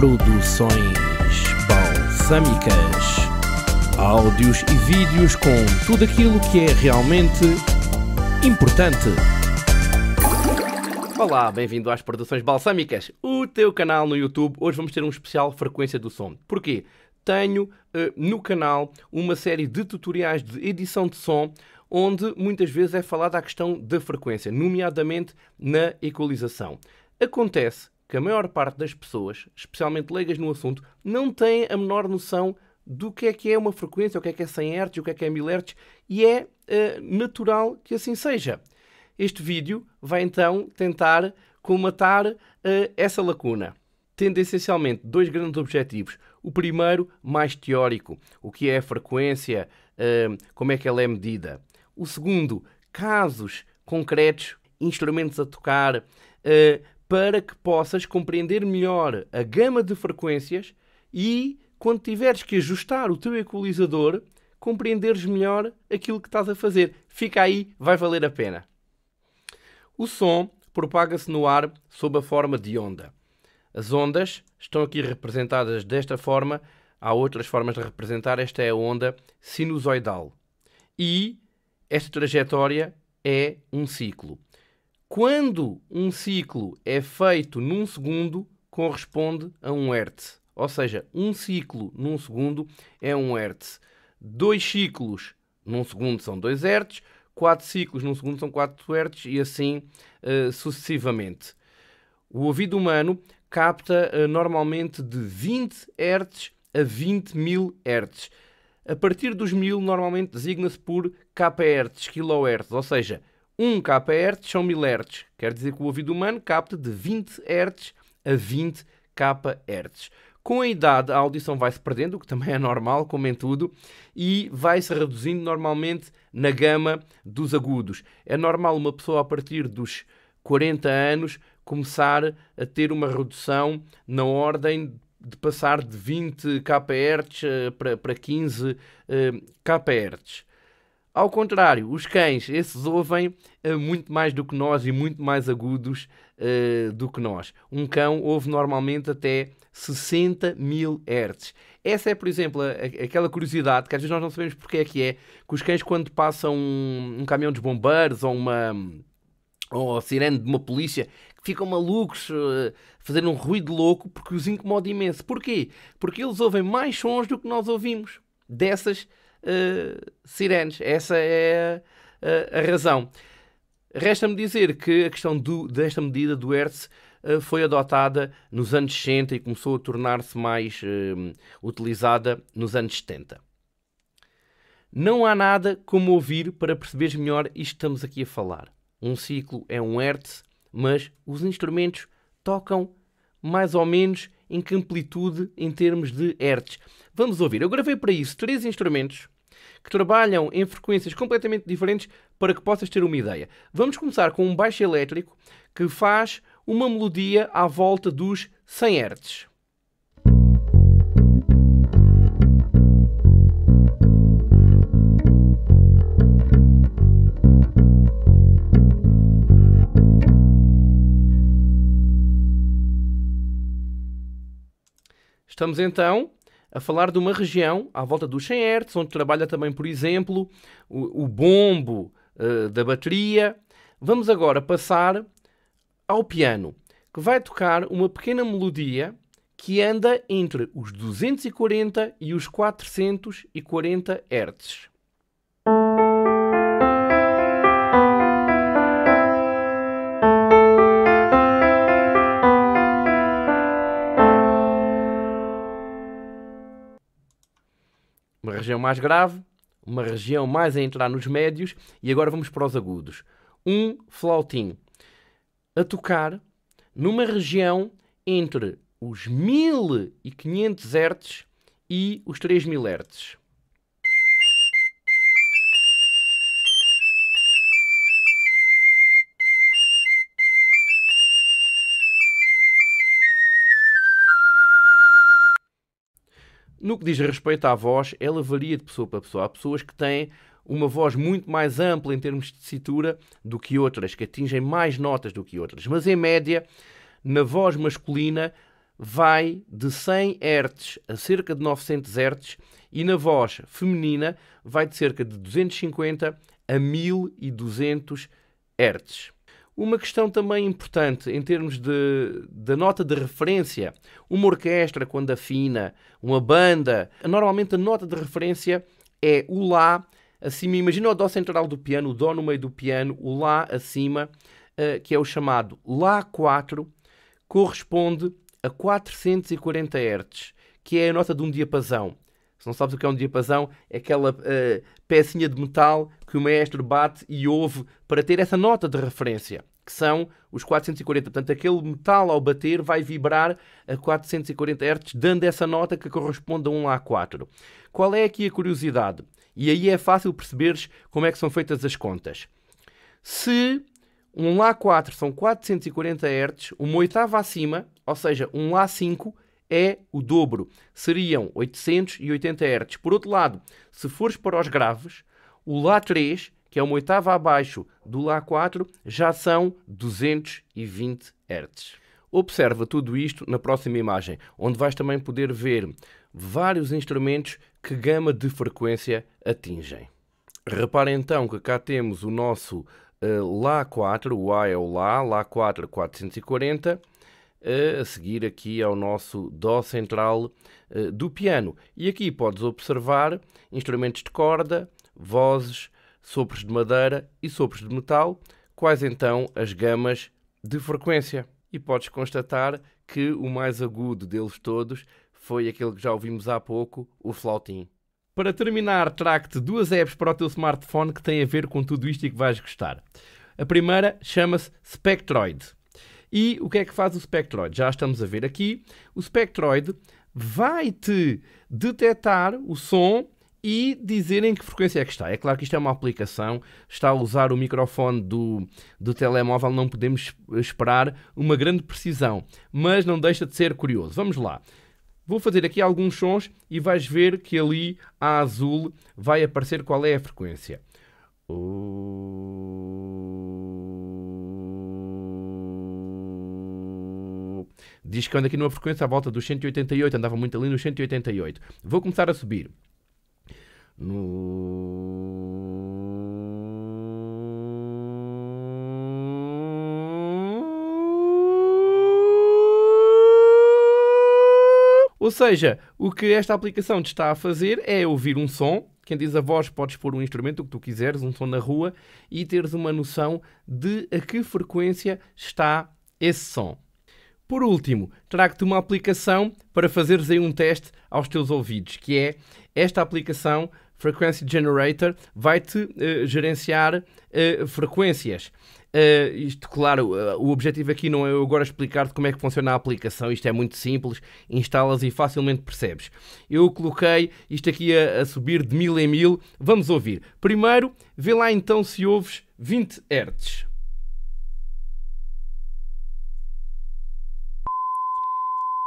Produções Balsâmicas. Áudios e vídeos com tudo aquilo que é realmente importante. Olá, bem-vindo às Produções Balsâmicas, o teu canal no YouTube. Hoje vamos ter um especial frequência do som. Porquê? Tenho uh, no canal uma série de tutoriais de edição de som onde muitas vezes é falada a questão da frequência, nomeadamente na equalização. Acontece que a maior parte das pessoas, especialmente leigas no assunto, não têm a menor noção do que é que é uma frequência, o que é que é 100 Hz, o que é que é 1000 Hz, e é uh, natural que assim seja. Este vídeo vai então tentar comatar uh, eh, essa lacuna, tendo essencialmente dois grandes objetivos. O primeiro, mais teórico, o que é a frequência, uh, como é que ela é medida. O segundo, casos concretos, instrumentos a tocar, para que possas compreender melhor a gama de frequências e, quando tiveres que ajustar o teu equalizador, compreenderes melhor aquilo que estás a fazer. Fica aí, vai valer a pena. O som propaga-se no ar sob a forma de onda. As ondas estão aqui representadas desta forma. Há outras formas de representar. Esta é a onda sinusoidal. E esta trajetória é um ciclo. Quando um ciclo é feito num segundo, corresponde a um hertz, Ou seja, um ciclo num segundo é um hertz. Dois ciclos num segundo são dois hertz, Quatro ciclos num segundo são quatro hertz e assim uh, sucessivamente. O ouvido humano capta uh, normalmente de 20 hertz a 20 mil hertz. A partir dos 1000, normalmente designa-se por kHz, kHz, ou seja, 1 kHz são 1000 Hz. Quer dizer que o ouvido humano capta de 20 Hz a 20 kHz. Com a idade, a audição vai-se perdendo, o que também é normal, como em tudo, e vai-se reduzindo normalmente na gama dos agudos. É normal uma pessoa a partir dos 40 anos começar a ter uma redução na ordem de passar de 20 kHz eh, para 15 eh, kHz. Ao contrário, os cães, esses ouvem uh, muito mais do que nós e muito mais agudos uh, do que nós. Um cão ouve normalmente até 60 mil hertz. Essa é, por exemplo, a, a, aquela curiosidade que às vezes nós não sabemos porque é que é que os cães, quando passam um, um caminhão dos bombeiros ou uma ou a sirene de uma polícia, ficam malucos, uh, fazendo um ruído louco porque os incomoda imenso. Porquê? Porque eles ouvem mais sons do que nós ouvimos. Dessas uh, sirenes. Essa é a, a razão. Resta-me dizer que a questão do, desta medida do Hertz eh, foi adotada nos anos 60 e começou a tornar-se mais uh, utilizada nos anos 70. Não há nada como ouvir para perceberes melhor isto que estamos aqui a falar. Um ciclo é um Hertz, mas os instrumentos tocam mais ou menos em que amplitude em termos de hertz. Vamos ouvir. Eu gravei para isso três instrumentos que trabalham em frequências completamente diferentes para que possas ter uma ideia. Vamos começar com um baixo elétrico que faz uma melodia à volta dos 100 hertz. Estamos então a falar de uma região à volta dos 100 Hz, onde trabalha também, por exemplo, o, o bombo uh, da bateria. Vamos agora passar ao piano, que vai tocar uma pequena melodia que anda entre os 240 e os 440 Hz. região mais grave, uma região mais a entrar nos médios e agora vamos para os agudos. Um flautinho a tocar numa região entre os 1500 Hz e os 3000 Hz. No que diz respeito à voz, ela varia de pessoa para pessoa. Há pessoas que têm uma voz muito mais ampla em termos de tessitura do que outras, que atingem mais notas do que outras. Mas em média, na voz masculina, vai de 100 Hz a cerca de 900 Hz e na voz feminina vai de cerca de 250 a 1200 Hz. Uma questão também importante em termos de, de nota de referência. Uma orquestra, quando afina, uma banda, normalmente a nota de referência é o Lá acima. Imagina o Dó central do piano, o Dó no meio do piano, o Lá acima, uh, que é o chamado Lá 4, corresponde a 440 Hz, que é a nota de um diapasão. Se não sabes o que é um diapasão, é aquela uh, pecinha de metal que o maestro bate e ouve para ter essa nota de referência, que são os 440. Portanto, aquele metal ao bater vai vibrar a 440 Hz, dando essa nota que corresponde a um A4. Qual é aqui a curiosidade? E aí é fácil perceberes como é que são feitas as contas. Se um Lá4 são 440 Hz, uma oitava acima, ou seja, um Lá5 é o dobro, seriam 880 Hz. Por outro lado, se fores para os graves, o Lá 3, que é uma oitava abaixo do Lá 4, já são 220 Hz. Observa tudo isto na próxima imagem, onde vais também poder ver vários instrumentos que gama de frequência atingem. Repara então que cá temos o nosso uh, Lá 4, o A é o Lá, Lá 4 440, a seguir aqui ao nosso Dó central eh, do piano. E aqui podes observar instrumentos de corda, vozes, sopros de madeira e sopros de metal, quais então as gamas de frequência. E podes constatar que o mais agudo deles todos foi aquele que já ouvimos há pouco, o flautim. Para terminar, trago-te duas apps para o teu smartphone que têm a ver com tudo isto e que vais gostar. A primeira chama-se Spectroid e o que é que faz o espectroide? Já estamos a ver aqui. O espectroide vai-te detectar o som e dizer em que frequência é que está. É claro que isto é uma aplicação, está a usar o microfone do, do telemóvel, não podemos esperar uma grande precisão, mas não deixa de ser curioso. Vamos lá. Vou fazer aqui alguns sons e vais ver que ali a azul vai aparecer qual é a frequência. O... Diz que anda aqui numa frequência à volta dos 188, andava muito ali nos 188. Vou começar a subir. No... Ou seja, o que esta aplicação te está a fazer é ouvir um som quem diz a voz, podes pôr um instrumento, o que tu quiseres, um som na rua, e teres uma noção de a que frequência está esse som. Por último, trago-te uma aplicação para fazeres aí um teste aos teus ouvidos, que é esta aplicação Frequency Generator vai-te uh, gerenciar uh, frequências. Uh, isto, claro, o objetivo aqui não é eu agora explicar-te como é que funciona a aplicação, isto é muito simples, instalas e facilmente percebes. Eu coloquei isto aqui a, a subir de mil em mil, vamos ouvir. Primeiro, vê lá então se ouves 20 Hz.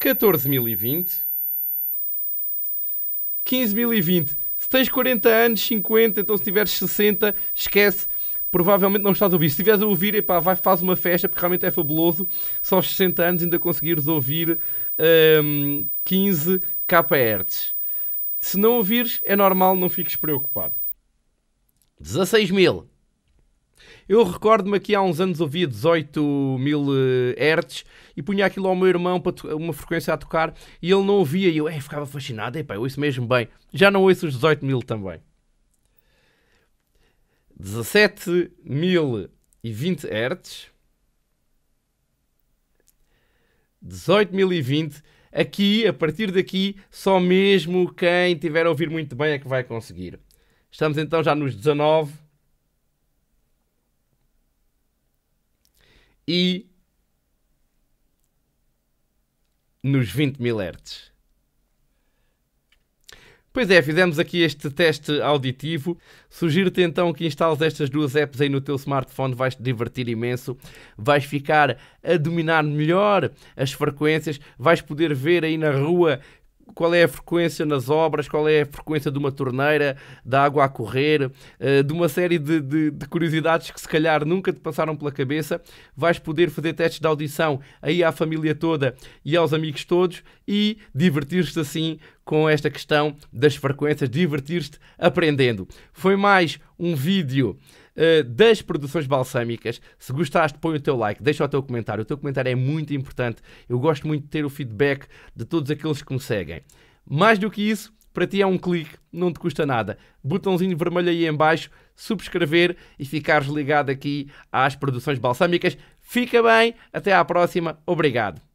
14.020, 15.020. Se tens 40 anos, 50, então se tiveres 60, esquece. Provavelmente não estás a ouvir. Se estiveres a ouvir, epá, vai, faz uma festa, porque realmente é fabuloso. Só aos 60 anos ainda conseguires ouvir um, 15 kHz. Se não ouvires, é normal, não fiques preocupado. 16 mil. Eu recordo-me aqui há uns anos ouvia 18 mil eh, hertz e punha aquilo ao meu irmão para uma frequência a tocar e ele não ouvia e eu é, ficava fascinado, epá, eu ouço mesmo bem. Já não ouço os 18 mil também. 17 mil e 20 hertz. 18 mil e 20. Aqui, a partir daqui, só mesmo quem tiver a ouvir muito bem é que vai conseguir. Estamos então já nos 19. e nos 20 mil Hz. Pois é, fizemos aqui este teste auditivo. Sugiro-te então que instales estas duas apps aí no teu smartphone, vais te divertir imenso, vais ficar a dominar melhor as frequências, vais poder ver aí na rua qual é a frequência nas obras, qual é a frequência de uma torneira, da água a correr, eh, de uma série de, de, de, curiosidades que se calhar nunca te passaram pela cabeça. Vais poder fazer testes de audição aí à família toda e aos amigos todos e divertir-te assim com esta questão das frequências, divertir-te aprendendo. Foi mais um vídeo eh, das produções balsâmicas. Se gostaste, põe o teu like, deixa o teu comentário. O teu comentário é muito importante. Eu gosto muito de ter o feedback de todos aqueles que me seguem. Mais do que isso, para ti é um clique, não te custa nada. Botãozinho vermelho aí em baixo, subscrever e ficares ligado aqui às produções balsâmicas. Fica bem, até à próxima. Obrigado.